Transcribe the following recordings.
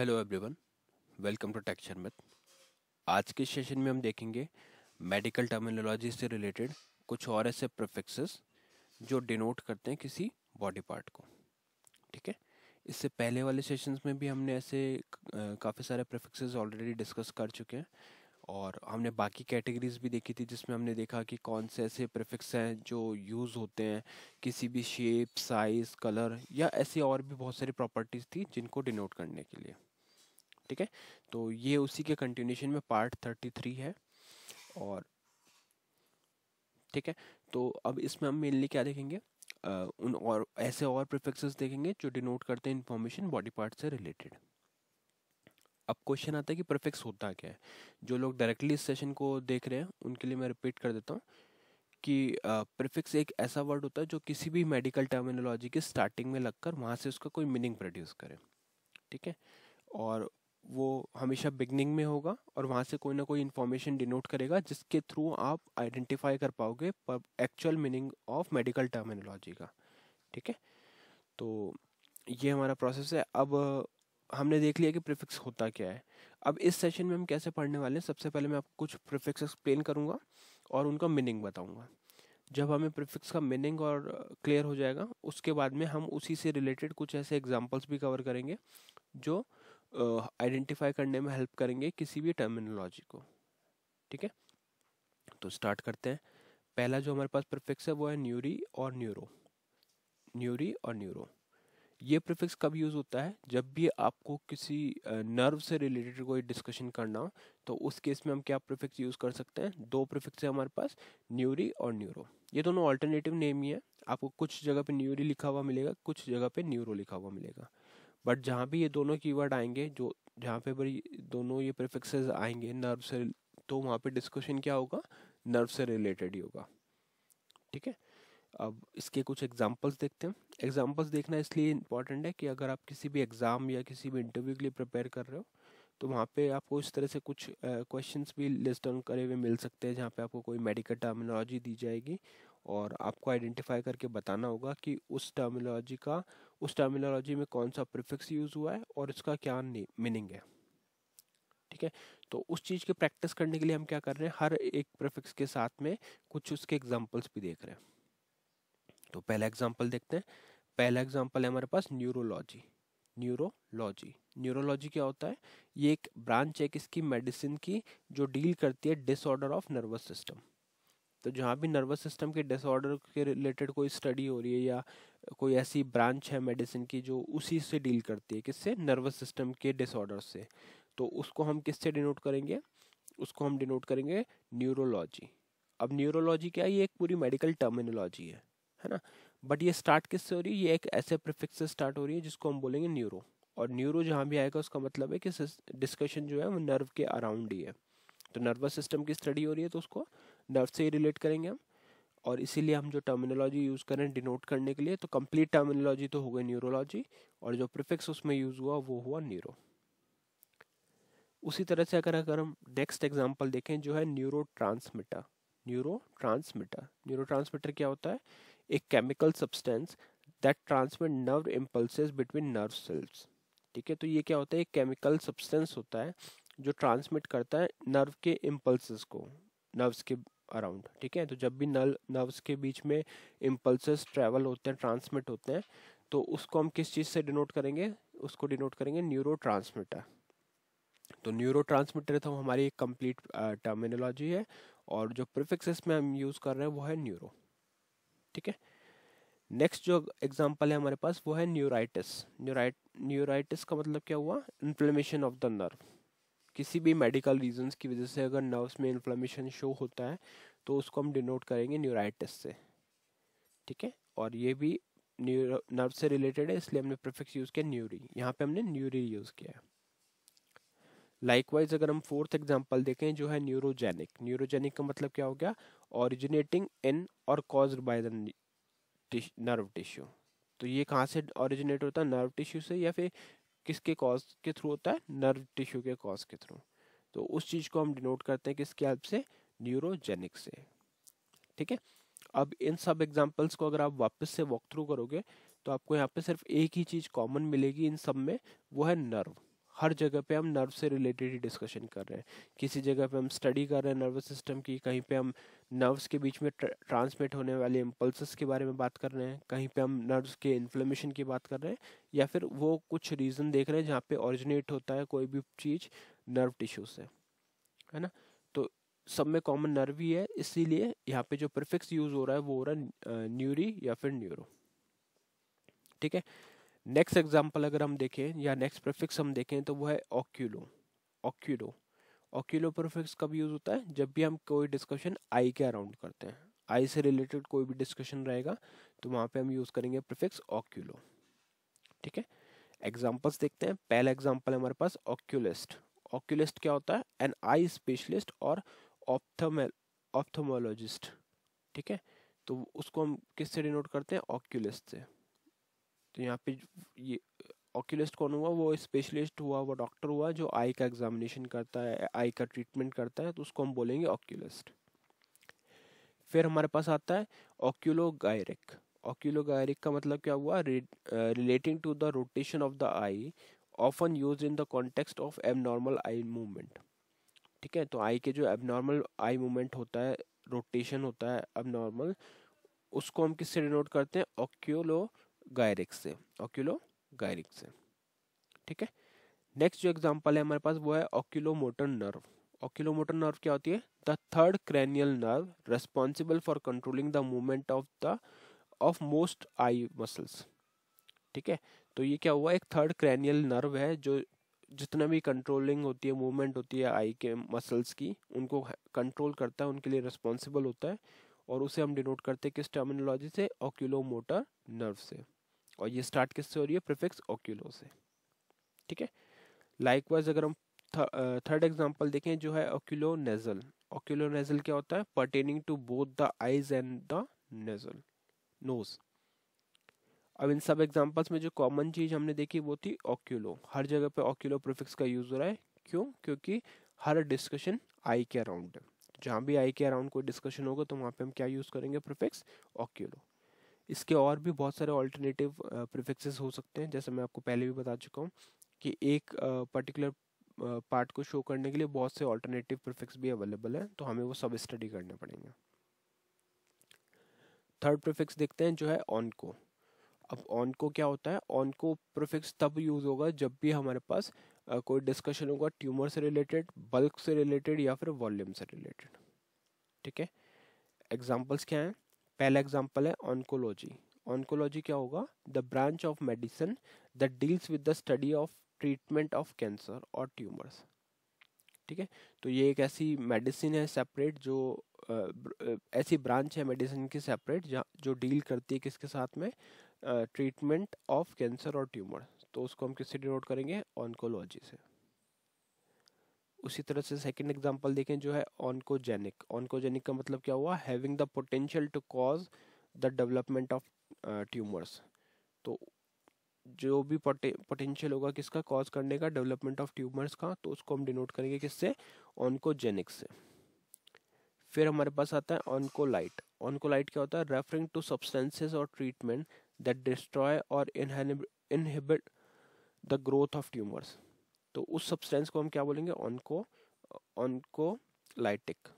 hello everyone welcome to texture math आज के session में हम देखेंगे मेडिकल टर्मिनोलॉजी से रिलेटेड कुछ और ऐसे प्रिफिक्सेस जो डिनोट करते हैं किसी बॉडी पार्ट को ठीक है इससे पहले वाले सेशंस में भी हमने ऐसे काफ़ी सारे प्रिफिक्सेस ऑलरेडी डिस्कस कर चुके हैं और हमने बाकी कैटेगरीज भी देखी थी जिसमें हमने देखा कि कौन से ऐसे प्रफिक्स हैं जो यूज़ होते हैं किसी भी शेप साइज़ कलर या ऐसी और भी बहुत सारी प्रॉपर्टीज़ थी जिनको डिनोट करने के लिए ठीक है तो ये उसी के कंटिन्यूशन में पार्ट थर्टी थ्री है और ठीक है तो अब इसमें हम मेनली क्या देखेंगे आ, उन और ऐसे और प्रिफिक्सेस देखेंगे जो डिनोट करते हैं इन्फॉर्मेशन बॉडी पार्ट से रिलेटेड अब क्वेश्चन आता है कि प्रिफिक्स होता क्या है जो लोग डायरेक्टली इस सेशन को देख रहे हैं उनके लिए मैं रिपीट कर देता हूँ कि प्रिफिक्स एक ऐसा वर्ड होता है जो किसी भी मेडिकल टर्मिनोलॉजी के स्टार्टिंग में लगकर वहाँ से उसका कोई मीनिंग प्रोड्यूस करे ठीक है और वो हमेशा बिगनिंग में होगा और वहाँ से कोई ना कोई इन्फॉर्मेशन डिनोट करेगा जिसके थ्रू आप आइडेंटिफाई कर पाओगे पर actual meaning of medical terminology का ठीक है तो ये हमारा प्रोसेस है अब हमने देख लिया कि प्रिफिक्स होता क्या है अब इस सेशन में हम कैसे पढ़ने वाले हैं सबसे पहले मैं आपको कुछ प्रिफिक्स एक्सप्लेन करूँगा और उनका मीनिंग बताऊँगा जब हमें प्रिफिक्स का मीनिंग और क्लियर हो जाएगा उसके बाद में हम उसी से रिलेटेड कुछ ऐसे एग्जाम्पल्स भी कवर करेंगे जो uh, आइडेंटिफाई करने में हेल्प करेंगे किसी भी टर्मिनोलॉजी को ठीक है तो स्टार्ट करते हैं पहला जो हमारे पास प्रिफिक्स है वो है न्यूरी और न्यूरो न्यूरी और न्यूरो ये प्रिफिक्स कब यूज़ होता है जब भी आपको किसी नर्व से रिलेटेड कोई डिस्कशन करना हो तो उस केस में हम क्या प्रिफिक्स यूज़ कर सकते हैं दो प्रिफिक्स है हमारे पास न्यूरी और न्यूरो ये दोनों ऑल्टरनेटिव नेम ही है आपको कुछ जगह पे न्यूरी लिखा हुआ मिलेगा कुछ जगह पे न्यूरो लिखा हुआ मिलेगा बट जहाँ भी ये दोनों कीवर्ड आएंगे जो जहाँ पे भी दोनों ये प्रिफिक्सेस आएंगे नर्व से तो वहाँ पे डिस्कशन क्या होगा नर्व से रिलेटेड ही होगा ठीक है अब इसके कुछ एग्जांपल्स देखते हैं एग्जांपल्स देखना इसलिए इम्पॉर्टेंट है कि अगर आप किसी भी एग्ज़ाम या किसी भी इंटरव्यू के लिए प्रिपेयर कर रहे हो तो वहाँ पे आपको इस तरह से कुछ क्वेश्चन uh, भी लिस्ट डाउन करे हुए मिल सकते हैं जहाँ पे आपको कोई मेडिकल टर्मिनोलॉजी दी जाएगी और आपको आइडेंटिफाई करके बताना होगा कि उस टर्मिनोलॉजी का उस टर्मिनोलॉजी में कौन सा प्रिफिक्स यूज हुआ है और इसका क्या मीनिंग है ठीक है तो उस चीज़ की प्रैक्टिस करने के लिए हम क्या कर रहे हैं हर एक प्रिफिक्स के साथ में कुछ उसके एग्जाम्पल्स भी देख रहे हैं तो पहला एग्जाम्पल देखते हैं पहला एग्जाम्पल है हमारे पास न्यूरोलॉजी न्यूरोलॉजी न्यूरोलॉजी क्या होता है ये एक ब्रांच है किसकी मेडिसिन की जो डील करती है डिसऑर्डर ऑफ नर्वस सिस्टम तो जहाँ भी नर्वस सिस्टम के डिसऑर्डर के रिलेटेड कोई स्टडी हो रही है या कोई ऐसी ब्रांच है मेडिसिन की जो उसी से डील करती है किससे नर्वस सिस्टम के डिसऑर्डर से तो उसको हम किससे डिनोट करेंगे उसको हम डिनोट करेंगे न्यूरोलॉजी अब न्यूरोलॉजी क्या है ये एक पूरी मेडिकल टर्मिनोलॉजी है है ना बट ये स्टार्ट किससे हो रही है ये एक ऐसे प्रिफिक्स से स्टार्ट हो रही है जिसको हम बोलेंगे न्यूरो और न्यूरो जहाँ भी आएगा उसका मतलब है कि डिस्कशन जो है वो नर्व के अराउंड ही है तो नर्वस सिस्टम की स्टडी हो रही है तो उसको नर्व से ही रिलेट करेंगे हम और इसीलिए हम जो टर्मिनोलॉजी यूज़ करें डिनोट करने के लिए तो कंप्लीट टर्मिनोलॉजी तो हो गई न्यूरोलॉजी और जो प्रिफिक्स उसमें यूज़ हुआ वो हुआ न्यूरो उसी तरह से अगर अगर हम नेक्स्ट एग्जाम्पल देखें जो है neurotransmitter neurotransmitter neurotransmitter क्या होता है एक chemical substance that transmit nerve impulses between nerve cells ठीक है तो ये क्या होता है एक केमिकल सब्सटेंस होता है जो ट्रांसमिट करता है नर्व के इम्पल्स को नर्व्स के अराउंड ठीक है तो जब भी नल नर्व्स के बीच में इम्पल्सेस ट्रैवल होते हैं ट्रांसमिट होते हैं तो उसको हम किस चीज़ से डिनोट करेंगे उसको डिनोट करेंगे न्यूरो तो न्यूरो ट्रांसमीटर तो हमारी एक कम्प्लीट टर्मिनोलॉजी है और जो प्रिफिक्सेस में हम यूज़ कर रहे हैं वो है न्यूरो ठीक है नेक्स्ट जो एग्जांपल है हमारे पास वो है न्यूराइटिस न्यूराइट न्यूराइटिस का मतलब क्या हुआ इन्फ्लेमेशन ऑफ द नर्व किसी भी मेडिकल रीजंस की वजह से अगर नर्व्स में इन्फ्लेमेशन शो होता है तो उसको हम डिनोट करेंगे न्यूराइटिस से ठीक है और ये भी नर्व से रिलेटेड है इसलिए हमने प्रिफिक्स यूज़ किया न्यूरी यहाँ पे हमने न्यूरी यूज़ किया है लाइकवाइज अगर हम फोर्थ एग्जाम्पल देखें जो है न्यूरोजेनिक न्यूरोजेनिक का मतलब क्या हो गया ऑरिजिनेटिंग इन और caused by the nerve tissue तो ये कहाँ से ऑरिजिनेट होता है नर्व टिश्यू से या फिर किसके कॉज के थ्रू होता है नर्व टिश्यू के कॉज के थ्रू तो उस चीज को हम डिनोट करते हैं किसके हेल्प से न्यूरोजेनिक से ठीक है अब इन सब एग्जाम्पल्स को अगर आप वापस से वॉक थ्रू करोगे तो आपको यहाँ पे सिर्फ एक ही चीज कॉमन मिलेगी इन सब में वो है नर्व हर जगह पे हम नर्व से रिलेटेड ही डिस्कशन कर रहे हैं किसी जगह पे हम स्टडी कर रहे हैं नर्वस सिस्टम की कहीं पे हम नर्व्स के बीच में ट्रांसमिट होने वाले इम्पल्सिस के बारे में बात कर रहे हैं कहीं पे हम नर्व्स के इन्फ्लेमेशन की बात कर रहे हैं या फिर वो कुछ रीज़न देख रहे हैं जहाँ पे ऑरिजिनेट होता है कोई भी चीज़ नर्व टिश्यू से है ना तो सब में कॉमन नर्व ही है इसीलिए यहाँ पे जो प्रिफिक्स यूज़ हो रहा है वो हो रहा है न्यूरी या फिर न्यूरो ठीक है नेक्स्ट एग्जाम्पल अगर हम देखें या नेक्स्ट प्रेफिक्स हम देखें तो वो है ऑक्यूलो ऑक्यूलो ऑक्यूलो प्रेफिक्स कब यूज़ होता है जब भी हम कोई डिस्कशन आई के अराउंड करते हैं आई से रिलेटेड कोई भी डिस्कशन रहेगा तो वहाँ पे हम यूज़ करेंगे प्रिफिक्स ऑक्यूलो ठीक है एग्जाम्पल्स देखते हैं पहला एग्जाम्पल है हमारे पास ऑक्यूलिस्ट ऑक्यूलिस्ट क्या होता है एन आई स्पेशलिस्ट और ऑप्थोमोलॉजिस्ट ठीक है तो उसको हम किससे डिनोट करते हैं ऑक्यूलिस्ट से तो यहाँ पे ये ऑक्यूलिस्ट कौन हुआ वो स्पेशलिस्ट हुआ वो डॉक्टर हुआ जो आई का एग्जामिनेशन करता है आई का ट्रीटमेंट करता है तो उसको हम बोलेंगे ऑक्यूलिस्ट फिर हमारे पास आता है ऑक्यूलोगायरिक ऑक्यूलोगायरिक का मतलब क्या हुआ relating to the rotation of the eye often used in the context of abnormal eye movement ठीक है तो आई के जो एबनॉर्मल आई मूवमेंट होता है रोटेशन होता है एबनॉर्मल उसको हम किससे डिनोट करते हैं ऑक्यूलो गायरिक से ऑक्यूलो गायरिक से ठीक है नेक्स्ट जो एग्जांपल है हमारे पास वो है ऑक्यूलोमोटर नर्व ऑक्यूलोमोटर नर्व क्या होती है the third cranial nerve responsible for controlling the movement of the of most eye muscles ठीक है तो ये क्या हुआ एक थर्ड क्रैनियल नर्व है जो जितना भी कंट्रोलिंग होती है मूवमेंट होती है आई के मसल्स की उनको कंट्रोल करता है उनके लिए रिस्पॉन्सिबल होता है और उसे हम डिनोट करते हैं किस टर्मिनोलॉजी से ऑक्यूलोमोटर नर्व से और ये स्टार्ट किससे हो रही है प्रिफिक्स ओक्यूलो से ठीक है लाइकवाइज अगर हम थर्ड एग्जांपल देखें जो है ओक्यूलो नेजल ओक्यूलो नेजल क्या होता है pertaining to both the eyes and the nasal nose अब इन सब एग्जांपल्स में जो कॉमन चीज हमने देखी वो थी ओक्यूलो हर जगह पे ओक्यूलो प्रिफिक्स का यूज हो रहा है क्यों क्योंकि हर डिस्कशन आई के अराउंड जहाँ भी आई के अराउंड कोई डिस्कशन होगा तो वहाँ पे हम क्या यूज करेंगे प्रिफिक्स ओक्यूलो इसके और भी बहुत सारे ऑल्टरनेटिव प्रिफिक्सेस हो सकते हैं जैसे मैं आपको पहले भी बता चुका हूँ कि एक पर्टिकुलर पार्ट को शो करने के लिए बहुत से ऑल्टरनेटिव प्रिफिक्स भी अवेलेबल हैं तो हमें वो सब स्टडी करने पड़ेंगे थर्ड प्रिफिक्स देखते हैं जो है ऑन को अब ऑन को क्या होता है ऑन को प्रिफिक्स तब यूज़ होगा जब भी हमारे पास कोई डिस्कशन होगा ट्यूमर से रिलेटेड बल्क से रिलेटेड या फिर वॉल्यूम से रिलेटेड ठीक है एग्जाम्पल्स क्या हैं पहला एग्जाम्पल है ऑनकोलॉजी ऑन्कोलॉजी क्या होगा the branch of medicine the deals with the study of treatment of cancer और ट्यूमर्स ठीक है तो ये एक ऐसी मेडिसिन है सेपरेट जो ऐसी ब्रांच है मेडिसिन की सेपरेट जो डील करती है किसके साथ में ट्रीटमेंट ऑफ कैंसर और ट्यूमर तो उसको हम किससे डिनोट करेंगे ऑन्कोलॉजी से उसी तरह से सेकंड एग्जांपल देखें जो है ऑनकोजेनिक ऑनकोजेनिक का मतलब क्या हुआ having the potential to cause the development of tumours तो जो भी पोटेंशियल होगा किसका कॉज करने का डेवलपमेंट ऑफ ट्यूमर्स का तो उसको हम डिनोट करेंगे किससे ऑनकोजेनिक से फिर हमारे पास आता है ऑनकोलाइट ऑनकोलाइट क्या होता है रेफरिंग टू सब्सटेंसेज और ट्रीटमेंट दैट डिस्ट्रॉय और inhibit the growth of tumours तो उस सब्सटेंस को हम क्या बोलेंगे ऑनको ऑनकोलाइटिक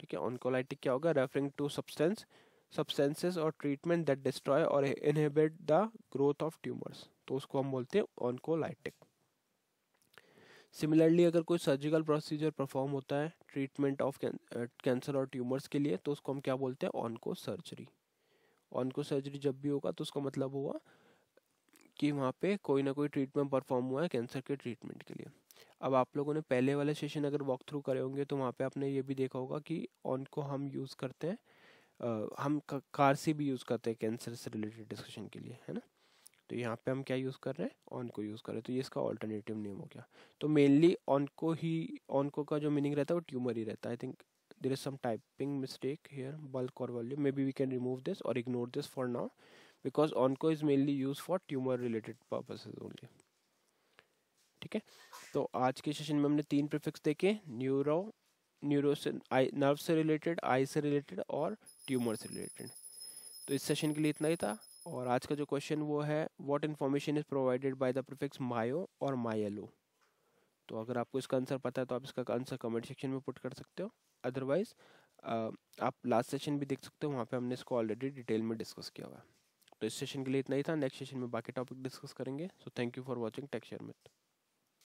ठीक है ऑनकोलाइटिक क्या होगा रेफरिंग टू सब्सटेंस सब्सटेंसेस और ट्रीटमेंट दैट डिस्ट्रॉय और inhibit the growth of tumours तो उसको हम बोलते हैं ऑनकोलाइटिक सिमिलरली अगर कोई सर्जिकल प्रोसीजर परफॉर्म होता है ट्रीटमेंट ऑफ कैंसर और ट्यूमर्स के लिए तो उसको हम क्या बोलते हैं ऑनको सर्जरी ऑनको सर्जरी जब भी होगा तो उसका मतलब हुआ कि वहाँ पे कोई ना कोई ट्रीटमेंट परफॉर्म हुआ है कैंसर के ट्रीटमेंट के लिए अब आप लोगों ने पहले वाले सेशन अगर वॉक थ्रू करे होंगे तो वहाँ पे आपने ये भी देखा होगा कि ऑन को हम यूज़ करते हैं हम कार से भी यूज़ करते हैं कैंसर से रिलेटेड डिस्कशन के लिए है ना तो यहाँ पे हम क्या यूज़ कर रहे हैं ऑन को यूज़ कर रहे हैं तो ये इसका ऑल्टरनेटिव नेम हो गया तो मेनली ऑन को ही ऑन को का जो मीनिंग रहता है वो ट्यूमर ही रहता है I think there is some typing mistake here bulk और volume maybe we can remove this और ignore this for now because onco is mainly use for tumour related purposes only ठीक है तो आज के सेशन में हमने तीन प्रिफिक्स देखे न्यूरो न्यूरो से आई नर्व से रिलेटेड आई से रिलेटेड और ट्यूमर से रिलेटेड तो इस सेशन के लिए इतना ही था और आज का जो क्वेश्चन वो है what information is provided by the prefix myo और मायलो तो अगर आपको इसका आंसर पता है तो आप इसका आंसर कमेंट सेक्शन में पुट कर सकते हो अदरवाइज आप लास्ट सेशन भी देख सकते हो वहाँ पे हमने इसको ऑलरेडी डिटेल में डिस्कस किया हुआ है तो इस सेशन के लिए इतना ही था नेक्स्ट सेशन में बाकी टॉपिक डिस्कस करेंगे so thank you for watching texture share मिट